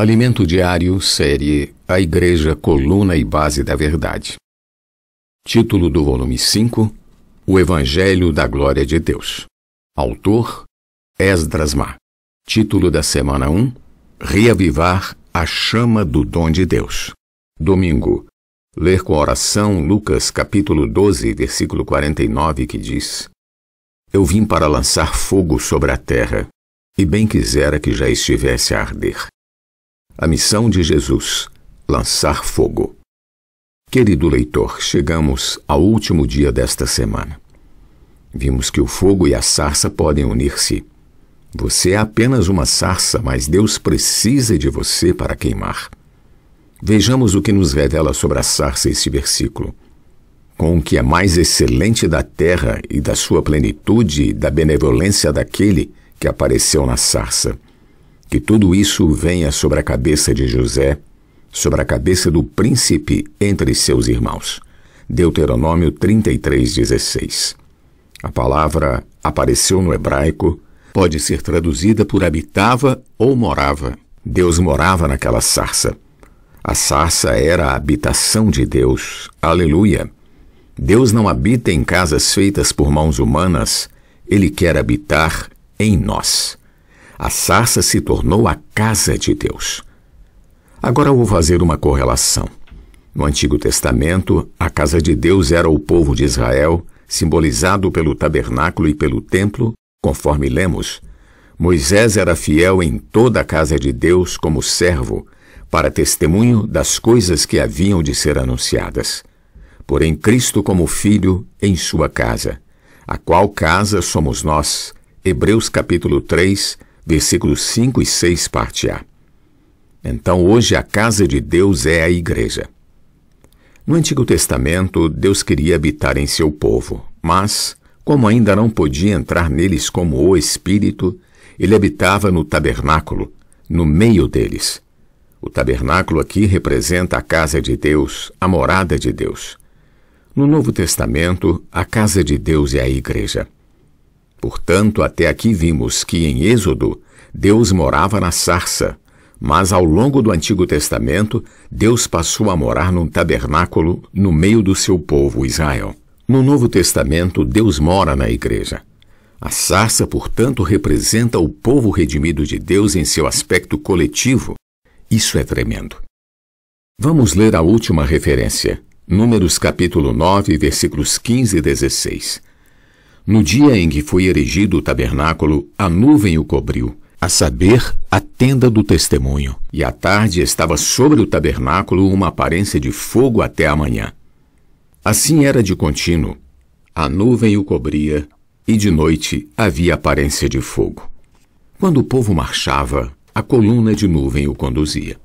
Alimento Diário, série A Igreja Coluna e Base da Verdade. Título do volume 5: O Evangelho da Glória de Deus. Autor: Esdras Ma. Título da semana 1: Reavivar a chama do dom de Deus. Domingo: Ler com oração Lucas capítulo 12, versículo 49, que diz: Eu vim para lançar fogo sobre a terra, e bem quisera que já estivesse a arder. A missão de Jesus: lançar fogo. Querido leitor, chegamos ao último dia desta semana. Vimos que o fogo e a sarça podem unir-se. Você é apenas uma sarça, mas Deus precisa de você para queimar. Vejamos o que nos revela sobre a sarça este versículo. Com o que é mais excelente da terra e da sua plenitude, da benevolência daquele que apareceu na sarça. Que tudo isso venha sobre a cabeça de José, sobre a cabeça do príncipe entre seus irmãos. Deuteronômio 33:16. A palavra apareceu no hebraico pode ser traduzida por habitava ou morava. Deus morava naquela sarça. A sarça era a habitação de Deus. Aleluia! Deus não habita em casas feitas por mãos humanas, ele quer habitar em nós. A sarça se tornou a casa de Deus. Agora vou fazer uma correlação. No Antigo Testamento, a casa de Deus era o povo de Israel, simbolizado pelo tabernáculo e pelo templo, conforme lemos. Moisés era fiel em toda a casa de Deus como servo, para testemunho das coisas que haviam de ser anunciadas. Porém, Cristo como filho em sua casa, a qual casa somos nós. Hebreus capítulo 3, versículos 5 e 6, parte A. Então hoje a casa de Deus é a igreja. No Antigo Testamento, Deus queria habitar em seu povo, mas, como ainda não podia entrar neles como o Espírito, ele habitava no tabernáculo, no meio deles. O tabernáculo aqui representa a casa de Deus, a morada de Deus. No Novo Testamento, a casa de Deus é a igreja. Portanto, até aqui vimos que em Êxodo, Deus morava na sarça, mas ao longo do Antigo Testamento, Deus passou a morar num tabernáculo no meio do seu povo Israel. No Novo Testamento, Deus mora na igreja. A sarça, portanto, representa o povo redimido de Deus em seu aspecto coletivo. Isso é tremendo. Vamos ler a última referência, Números capítulo 9, versículos 15 e 16. No dia em que foi erigido o tabernáculo, a nuvem o cobriu, a saber, a tenda do testemunho. E à tarde estava sobre o tabernáculo uma aparência de fogo até a manhã. Assim era de contínuo. A nuvem o cobria, e de noite havia aparência de fogo. Quando o povo marchava, a coluna de nuvem o conduzia.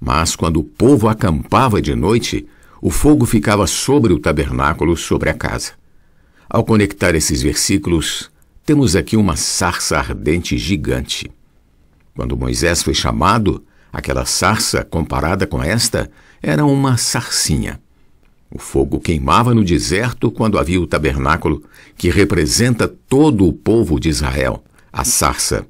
Mas quando o povo acampava de noite, o fogo ficava sobre o tabernáculo, sobre a casa. Ao conectar esses versículos, temos aqui uma sarça ardente gigante. Quando Moisés foi chamado, aquela sarça, comparada com esta, era uma sarcinha. O fogo queimava no deserto quando havia o tabernáculo, que representa todo o povo de Israel, a sarça.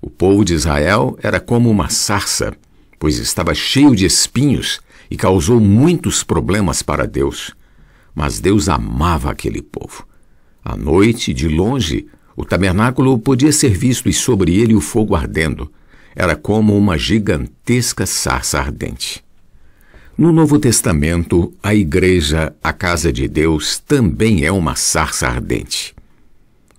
O povo de Israel era como uma sarça, pois estava cheio de espinhos e causou muitos problemas para Deus. Mas Deus amava aquele povo. À noite, de longe, o tabernáculo podia ser visto e sobre ele o fogo ardendo. Era como uma gigantesca sarça ardente. No Novo Testamento, a igreja, a casa de Deus, também é uma sarça ardente.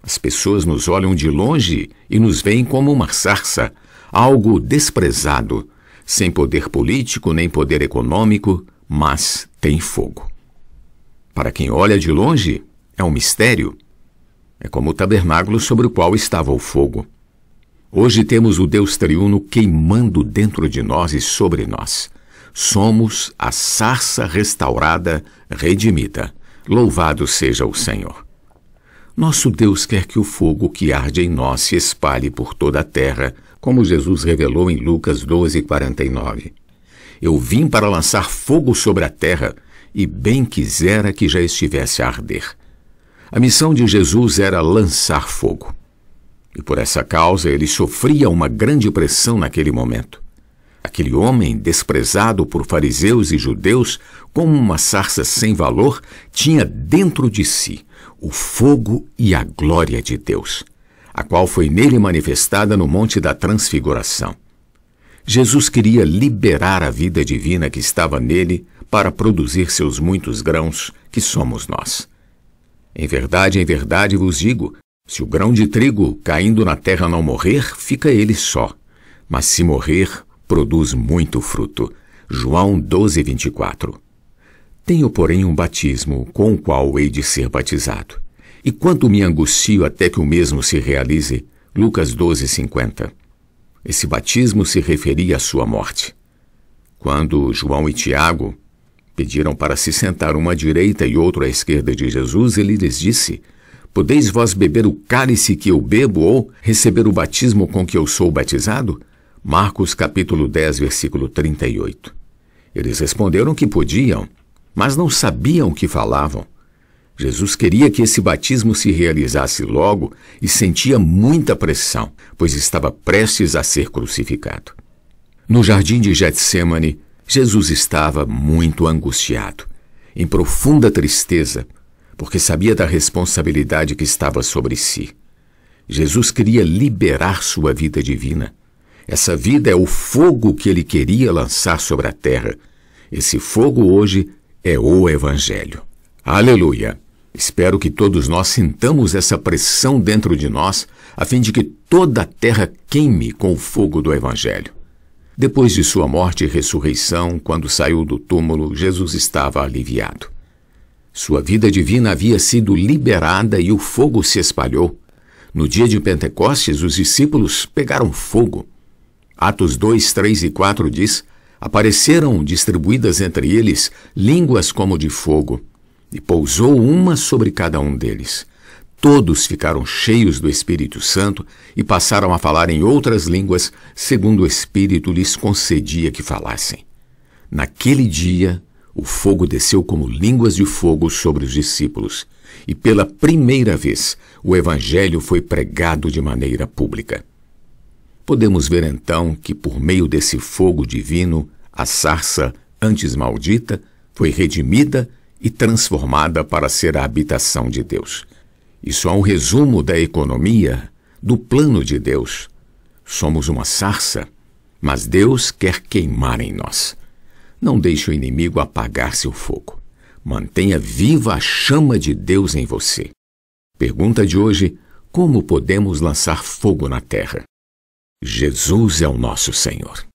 As pessoas nos olham de longe e nos veem como uma sarça, algo desprezado, sem poder político nem poder econômico, mas tem fogo. Para quem olha de longe, é um mistério. É como o tabernáculo sobre o qual estava o fogo. Hoje temos o Deus triuno queimando dentro de nós e sobre nós. Somos a sarça restaurada, redimida. Louvado seja o Senhor. Nosso Deus quer que o fogo que arde em nós se espalhe por toda a terra, como Jesus revelou em Lucas 49. Eu vim para lançar fogo sobre a terra, e bem quisera que já estivesse a arder. A missão de Jesus era lançar fogo. E por essa causa ele sofria uma grande pressão naquele momento. Aquele homem, desprezado por fariseus e judeus, como uma sarça sem valor, tinha dentro de si o fogo e a glória de Deus, a qual foi nele manifestada no Monte da Transfiguração. Jesus queria liberar a vida divina que estava nele para produzir seus muitos grãos, que somos nós. Em verdade, em verdade vos digo: se o grão de trigo caindo na terra não morrer, fica ele só. Mas se morrer, produz muito fruto. João 12, 24. Tenho, porém, um batismo com o qual hei de ser batizado. E quanto me angustio até que o mesmo se realize. Lucas 12, 50. Esse batismo se referia à sua morte. Quando João e Tiago Pediram para se sentar uma à direita e outro à esquerda de Jesus, ele lhes disse: Podeis vós beber o cálice que eu bebo ou receber o batismo com que eu sou batizado? Marcos capítulo 10, versículo 38. Eles responderam que podiam, mas não sabiam o que falavam. Jesus queria que esse batismo se realizasse logo e sentia muita pressão, pois estava prestes a ser crucificado. No jardim de Getsemane, Jesus estava muito angustiado, em profunda tristeza, porque sabia da responsabilidade que estava sobre si. Jesus queria liberar sua vida divina. Essa vida é o fogo que ele queria lançar sobre a terra. Esse fogo hoje é o Evangelho. Aleluia! Espero que todos nós sintamos essa pressão dentro de nós, a fim de que toda a terra queime com o fogo do Evangelho. Depois de sua morte e ressurreição, quando saiu do túmulo, Jesus estava aliviado. Sua vida divina havia sido liberada e o fogo se espalhou. No dia de Pentecostes, os discípulos pegaram fogo. Atos 2, 3 e 4 diz: Apareceram distribuídas entre eles línguas como de fogo, e pousou uma sobre cada um deles todos ficaram cheios do Espírito Santo e passaram a falar em outras línguas, segundo o Espírito lhes concedia que falassem. Naquele dia, o fogo desceu como línguas de fogo sobre os discípulos, e pela primeira vez o Evangelho foi pregado de maneira pública. Podemos ver então que, por meio desse fogo divino, a sarça, antes maldita, foi redimida e transformada para ser a habitação de Deus. Isso é um resumo da economia do plano de Deus. Somos uma sarça, mas Deus quer queimar em nós. Não deixe o inimigo apagar seu fogo. Mantenha viva a chama de Deus em você. Pergunta de hoje: como podemos lançar fogo na terra? Jesus é o nosso Senhor.